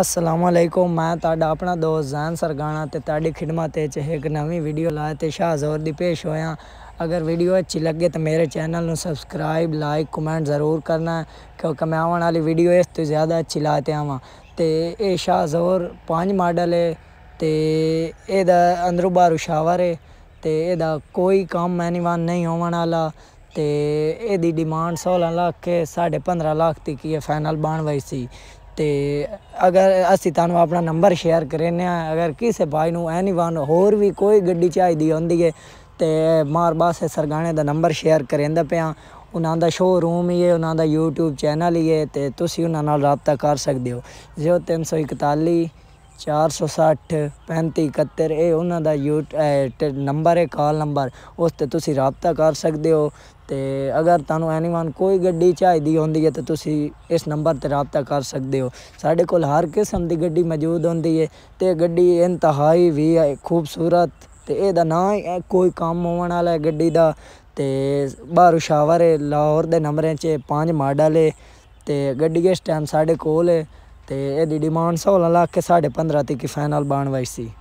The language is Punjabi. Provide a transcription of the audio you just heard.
ਅਸਲਾਮ ਅਲੈਕੁਮ ਮੈਂ ਤੁਹਾਡਾ ਆਪਣਾ ਦੋਸਤ ਜ਼ੈਨ ਸਰਗਾਣਾ ਤੇ ਤੁਹਾਡੀ ਖਿਦਮਤ ਵਿੱਚ ਇੱਕ ਨਵੀਂ ਵੀਡੀਓ ਲਾਇਆ ਤੇ ਸ਼ਾਹਜ਼ੋਰ ਦੀ ਪੇਸ਼ ਹੋਇਆ ਅਗਰ ਵੀਡੀਓ ਅੱਛੀ ਲੱਗੇ ਤਾਂ ਮੇਰੇ ਚੈਨਲ ਨੂੰ ਸਬਸਕ੍ਰਾਈਬ ਲਾਈਕ ਕਮੈਂਟ ਜ਼ਰੂਰ ਕਰਨਾ ਕਿਉਂਕਿ ਮੈਂ ਆਉਣ ਵਾਲੀ ਵੀਡੀਓ ਇਸ ਤੋਂ ਜ਼ਿਆਦਾ ਅੱਛੀ ਲਾਤੇ ਆਵਾਂ ਤੇ ਇਹ ਸ਼ਾਹਜ਼ੋਰ ਪੰਜ ਮਾਡਲ ਹੈ ਤੇ ਇਹਦਾ ਅੰਦਰੋਂ ਬਾਹਰੋਂ ਸ਼ਾਵਰ ਹੈ ਤੇ ਇਹਦਾ ਕੋਈ ਕੰਮ ਐਨੀਵਨ ਨਹੀਂ ਹੋਣ ਵਾਲਾ ਤੇ ਇਹਦੀ ਡਿਮਾਂਡ 16 ਲੱਖ ਕੇ 15.5 ਲੱਖ ਤੱਕ ਇਹ ਫਾਈਨਲ ਬਣ ਵਈ ਸੀ ਤੇ ਅਗਰ ਅਸੀਂ ਤੁਹਾਨੂੰ ਆਪਣਾ ਨੰਬਰ ਸ਼ੇਅਰ ਕਰੇਨੇ ਆ ਅਗਰ ਕਿਸੇ ਭਾਈ ਨੂੰ ਐਨੀਵਨ ਹੋਰ ਵੀ ਕੋਈ ਗੱਡੀ ਚਾਹੀਦੀ ਹੁੰਦੀ ਹੈ ਤੇ ਮਾਰਬਾਸ ਸਰਗਾਣੇ ਦਾ ਨੰਬਰ ਸ਼ੇਅਰ ਕਰੇਂਦਾ ਪਿਆ ਉਹਨਾਂ ਦਾ ਸ਼ੋਰੂਮ ਹੀ ਹੈ ਉਹਨਾਂ ਦਾ YouTube ਚੈਨਲ ਹੀ ਹੈ ਤੇ ਤੁਸੀਂ ਉਹਨਾਂ ਨਾਲ ਰਾਬਤਾ ਕਰ ਸਕਦੇ ਹੋ 341 460 3571 ਇਹ ਉਹਨਾਂ ਦਾ ਯੂ ਨੰਬਰ ਹੈ ਕਾਲ ਨੰਬਰ ਉਸ ਤੇ ਤੁਸੀਂ ਰਾਬਤਾ ਕਰ ਸਕਦੇ ਹੋ ਤੇ ਅਗਰ ਤੁਹਾਨੂੰ ਐਨੀਵਨ ਕੋਈ ਗੱਡੀ ਚਾਹੀਦੀ ਹੁੰਦੀ ਹੈ ਤਾਂ ਤੁਸੀਂ ਇਸ ਨੰਬਰ ਤੇ ਰਾਬਤਾ ਕਰ ਸਕਦੇ ਹੋ ਸਾਡੇ ਕੋਲ ਹਰ ਕਿਸਮ ਦੀ ਗੱਡੀ ਮੌਜੂਦ ਹੁੰਦੀ ਹੈ ਤੇ ਗੱਡੀ ਇੰਤਹਾਈ ਵੀ ਖੂਬਸੂਰਤ ਤੇ ਇਹਦਾ ਨਾਂ ਹੈ ਕੋਈ ਕੰਮ ਹੋਣ ਵਾਲਾ ਗੱਡੀ ਦਾ ਤੇ ਬਾਹਰੋਂ ਸ਼ਾਵਰ ਲਾਹੌਰ ਦੇ ਨੰਬਰਾਂ 'ਚ ਪੰਜ ਮਾਡਲ ਹੈ ਤੇ ਗੱਡੀ ਇਸ ਟਾਈਮ ਸਾਡੇ ਕੋਲ ਹੈ ਤੇ ਐਡੀ ਡਿਮਾਂਡ 16 ਲੱਖ ਕੇ 15.5 ਤੱਕ ਫਾਈਨਲ ਬਾਣ ਵਾਈ ਸੀ